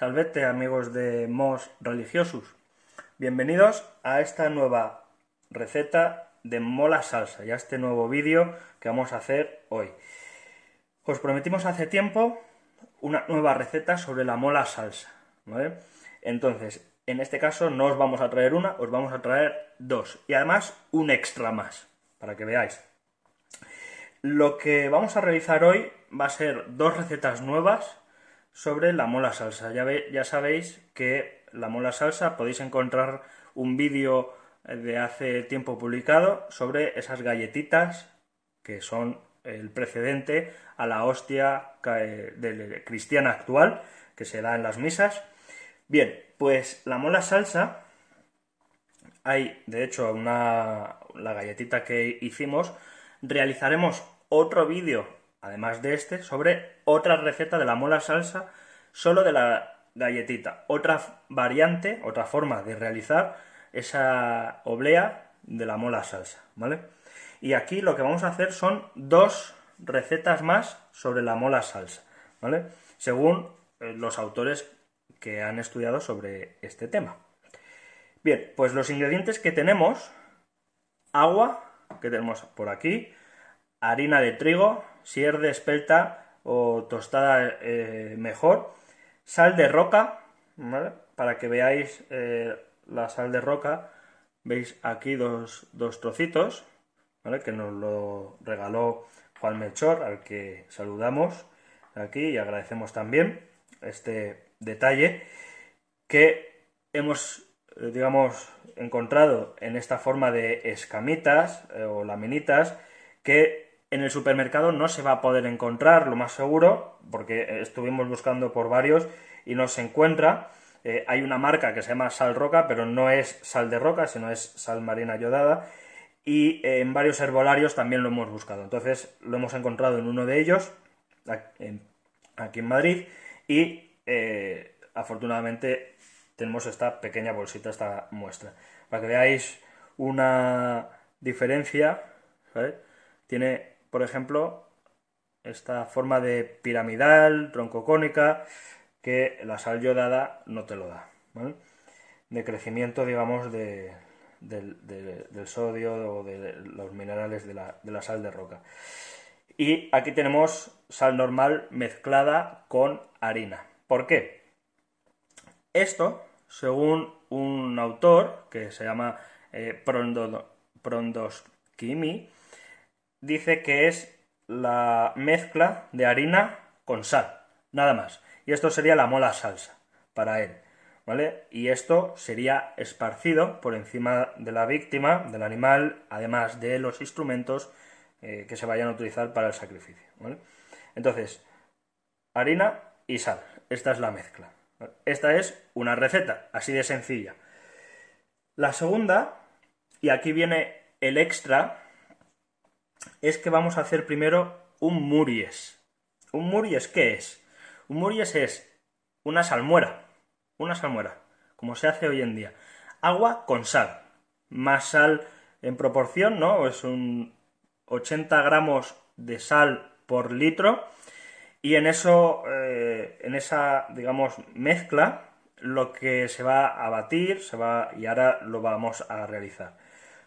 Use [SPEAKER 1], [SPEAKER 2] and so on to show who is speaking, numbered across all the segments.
[SPEAKER 1] Salvete, amigos de Mos Religiosus. Bienvenidos a esta nueva receta de mola salsa y a este nuevo vídeo que vamos a hacer hoy. Os prometimos hace tiempo una nueva receta sobre la mola salsa. Entonces, en este caso no os vamos a traer una, os vamos a traer dos. Y además un extra más, para que veáis. Lo que vamos a realizar hoy va a ser dos recetas nuevas sobre la mola salsa. Ya, ya sabéis que la mola salsa podéis encontrar un vídeo de hace tiempo publicado sobre esas galletitas que son el precedente a la hostia eh, cristiana actual que se da en las misas. Bien, pues la mola salsa, hay de hecho una, la galletita que hicimos, realizaremos otro vídeo además de este, sobre otra receta de la mola salsa, solo de la galletita. Otra variante, otra forma de realizar esa oblea de la mola salsa, ¿vale? Y aquí lo que vamos a hacer son dos recetas más sobre la mola salsa, ¿vale? Según eh, los autores que han estudiado sobre este tema. Bien, pues los ingredientes que tenemos, agua, que tenemos por aquí, harina de trigo, si es de espelta o tostada, eh, mejor. Sal de roca, Para que veáis eh, la sal de roca, veis aquí dos, dos trocitos, ¿vale? Que nos lo regaló Juan Melchor, al que saludamos aquí y agradecemos también este detalle que hemos, eh, digamos, encontrado en esta forma de escamitas o laminitas que en el supermercado no se va a poder encontrar, lo más seguro, porque estuvimos buscando por varios y no se encuentra. Eh, hay una marca que se llama Sal Roca, pero no es sal de roca, sino es sal marina yodada. Y eh, en varios herbolarios también lo hemos buscado. Entonces lo hemos encontrado en uno de ellos, aquí en Madrid, y eh, afortunadamente tenemos esta pequeña bolsita, esta muestra. Para que veáis una diferencia, ¿vale? tiene por ejemplo, esta forma de piramidal, troncocónica, que la sal yodada no te lo da. De crecimiento, digamos, del, sodio o de los minerales de la, sal de roca. Y aquí tenemos sal normal mezclada con harina. ¿Por qué? Esto, según un autor que se llama eh, Prondoskimi, dice que es la mezcla de harina con sal, nada más. Y esto sería la mola salsa para él, ¿vale? Y esto sería esparcido por encima de la víctima, del animal, además de los instrumentos eh, que se vayan a utilizar para el sacrificio, ¿vale? Entonces, harina y sal, esta es la mezcla. Esta es una receta, así de sencilla. La segunda, y aquí viene el extra es que vamos a hacer primero un muries. ¿Un muries qué es? Un muries es una salmuera. Una salmuera, como se hace hoy en día. Agua con sal. Más sal en proporción, ¿no? Es un 80 gramos de sal por litro. Y en eso, eh, en esa, digamos, mezcla, lo que se va a batir, se va, y ahora lo vamos a realizar.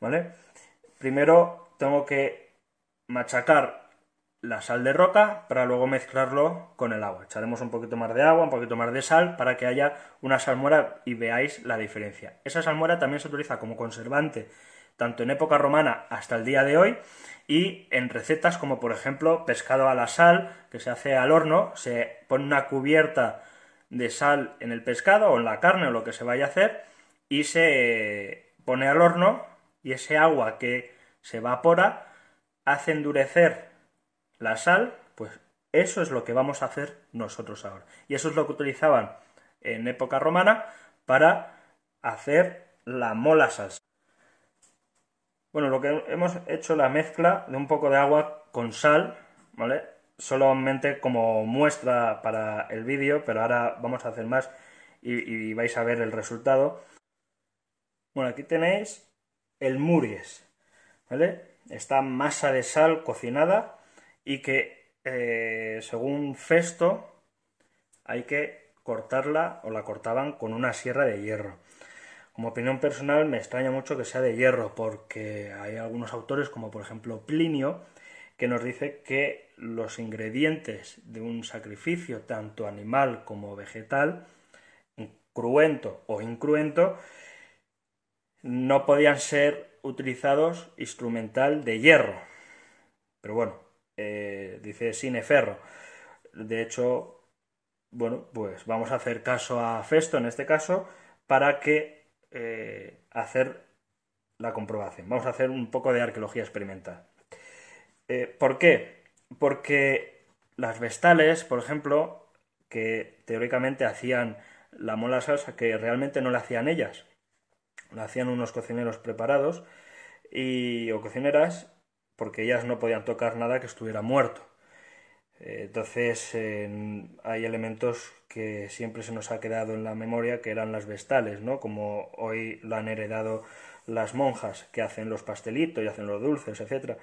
[SPEAKER 1] ¿Vale? Primero tengo que machacar la sal de roca para luego mezclarlo con el agua. Echaremos un poquito más de agua, un poquito más de sal para que haya una salmuera y veáis la diferencia. Esa salmuera también se utiliza como conservante tanto en época romana hasta el día de hoy y en recetas como por ejemplo pescado a la sal que se hace al horno, se pone una cubierta de sal en el pescado o en la carne o lo que se vaya a hacer y se pone al horno y ese agua que se evapora hace endurecer la sal, pues eso es lo que vamos a hacer nosotros ahora. Y eso es lo que utilizaban en época romana para hacer la mola Bueno, lo que hemos hecho la mezcla de un poco de agua con sal, ¿vale? Solamente como muestra para el vídeo, pero ahora vamos a hacer más y, y vais a ver el resultado. Bueno, aquí tenéis el muries, ¿vale? esta masa de sal cocinada y que, eh, según Festo, hay que cortarla o la cortaban con una sierra de hierro. Como opinión personal me extraña mucho que sea de hierro porque hay algunos autores como por ejemplo Plinio que nos dice que los ingredientes de un sacrificio tanto animal como vegetal cruento o incruento no podían ser utilizados instrumental de hierro. Pero bueno, eh, dice dice ferro. De hecho, bueno, pues vamos a hacer caso a Festo en este caso para que eh, hacer la comprobación. Vamos a hacer un poco de arqueología experimental. Eh, ¿Por qué? Porque las vestales, por ejemplo, que teóricamente hacían la mola salsa, que realmente no la hacían ellas, lo hacían unos cocineros preparados y, o cocineras, porque ellas no podían tocar nada que estuviera muerto. Eh, entonces hay elementos que siempre se nos ha quedado en la memoria que eran las vestales, ¿no? Como hoy lo han heredado las monjas que hacen los pastelitos y hacen los dulces, etc.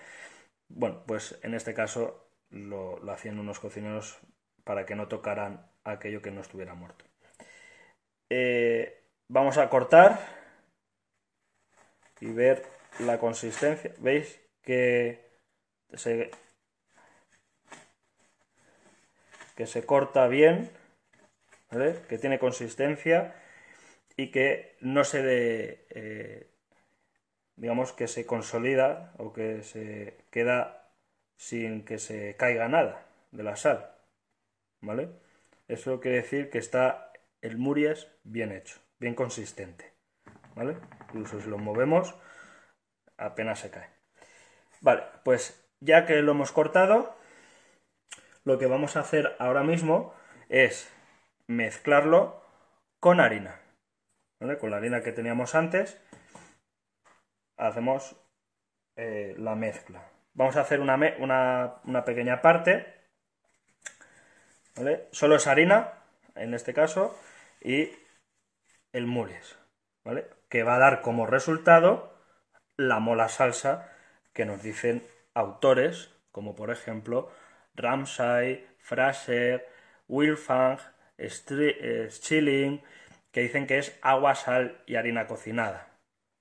[SPEAKER 1] Bueno, pues en este caso lo, lo hacían unos cocineros para que no tocaran aquello que no estuviera muerto. Eh, vamos a cortar y ver la consistencia. ¿Veis que se, que se corta bien? Que tiene consistencia y que no se eh, digamos que se consolida o que se queda sin que se caiga nada de la sal. ¿Vale? Eso quiere decir que está el Murias bien hecho, bien consistente. Incluso si lo movemos, apenas se cae. Vale, pues ya que lo hemos cortado, lo que vamos a hacer ahora mismo es mezclarlo con harina. ¿vale? Con la harina que teníamos antes, hacemos eh, la mezcla. Vamos a hacer una, pequeña parte. ¿vale? Solo es harina, en este caso, y el mules. ¿Vale? que va a dar como resultado la mola salsa que nos dicen autores como por ejemplo Ramsay, Fraser, Wilfang, eh, Schilling, que dicen que es agua, sal y harina cocinada.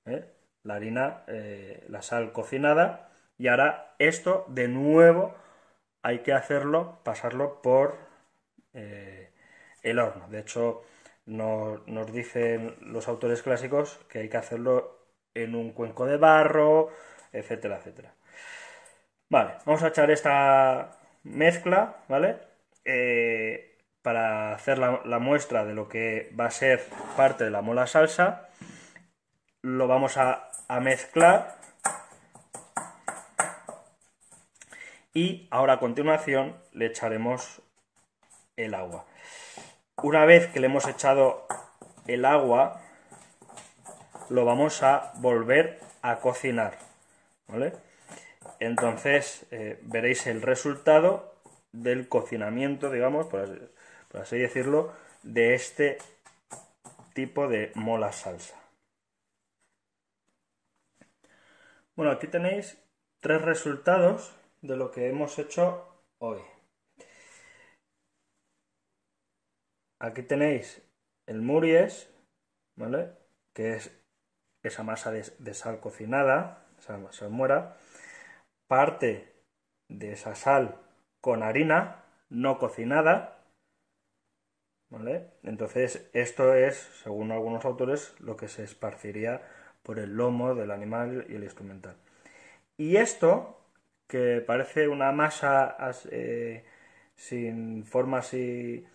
[SPEAKER 1] ¿eh? La harina, eh, la sal cocinada. Y ahora esto de nuevo hay que hacerlo, pasarlo por el horno. De hecho, nos, dicen los autores clásicos que hay que hacerlo en un cuenco de barro, etcétera, etcétera. Vale, vamos a echar esta mezcla, ¿vale? Eh, para hacer la, muestra de lo que va a ser parte de la mola salsa, lo vamos a mezclar. Y ahora a continuación le echaremos el agua. Una vez que le hemos echado el agua, lo vamos a volver a cocinar. ¿vale? Entonces eh, veréis el resultado del cocinamiento, digamos, por así decirlo, de este tipo de mola salsa. Bueno, aquí tenéis tres resultados de lo que hemos hecho hoy. aquí tenéis el muries, Que es esa masa de, sal cocinada, esa muera, parte de esa sal con harina no cocinada, ¿vale? Entonces, esto es, según algunos autores, lo que se esparciría por el lomo del animal y el instrumental. Y esto, que parece una masa eh, sin formas y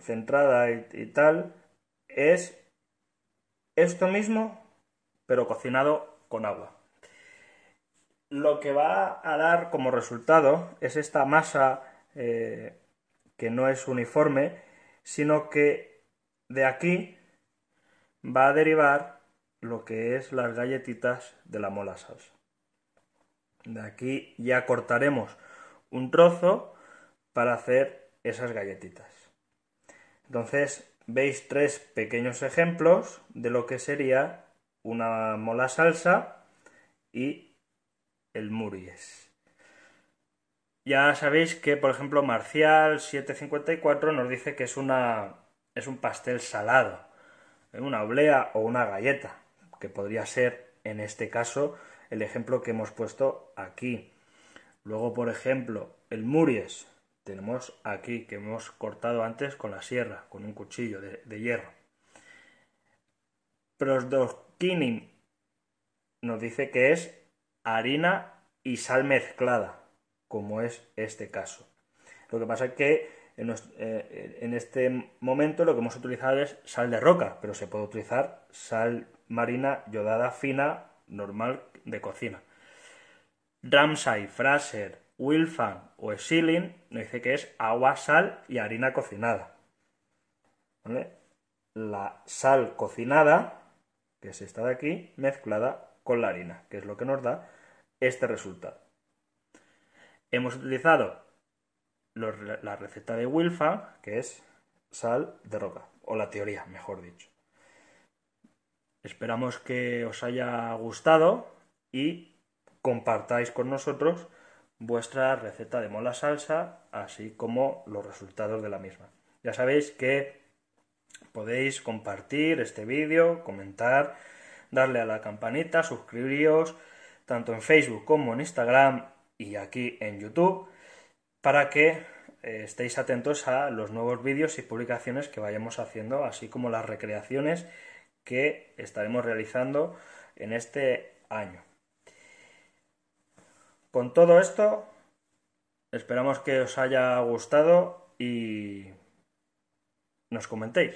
[SPEAKER 1] centrada y, tal, es esto mismo, pero cocinado con agua. Lo que va a dar como resultado es esta masa eh, que no es uniforme, sino que de aquí va a derivar lo que es las galletitas de la mola salsa. De aquí ya cortaremos un trozo para hacer esas galletitas. Entonces, veis tres pequeños ejemplos de lo que sería una mola salsa y el Muries. Ya sabéis que, por ejemplo, Marcial 754 nos dice que es, un pastel salado, ¿eh? una oblea o una galleta, que podría ser, en este caso, el ejemplo que hemos puesto aquí. Luego, por ejemplo, el Muries tenemos aquí que hemos cortado antes con la sierra, con un cuchillo de, hierro. Prosdokinin nos dice que es harina y sal mezclada, como es este caso. Lo que pasa es que en, eh, eh, en este momento lo que hemos utilizado es sal de roca, pero se puede utilizar sal marina yodada fina normal de cocina. Ramsay, Fraser, Wilfang o Exilin nos dice que es agua, sal y harina cocinada. La sal cocinada, que es esta de aquí, mezclada con la harina, que es lo que nos da este resultado. Hemos utilizado la receta de Wilfang, que es sal de roca, o la teoría, mejor dicho. Esperamos que os haya gustado y compartáis con nosotros vuestra receta de mola salsa, así como los resultados de la misma. Ya sabéis que podéis compartir este vídeo, comentar, darle a la campanita, suscribiros tanto en Facebook como en Instagram y aquí en YouTube para que eh, estéis atentos a los nuevos vídeos y publicaciones que vayamos haciendo, así como las recreaciones que estaremos realizando en este año. Con todo esto, esperamos que os haya gustado y nos comentéis.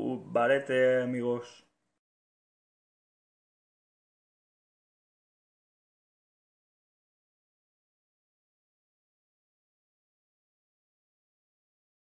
[SPEAKER 1] Un uh, barete, amigos.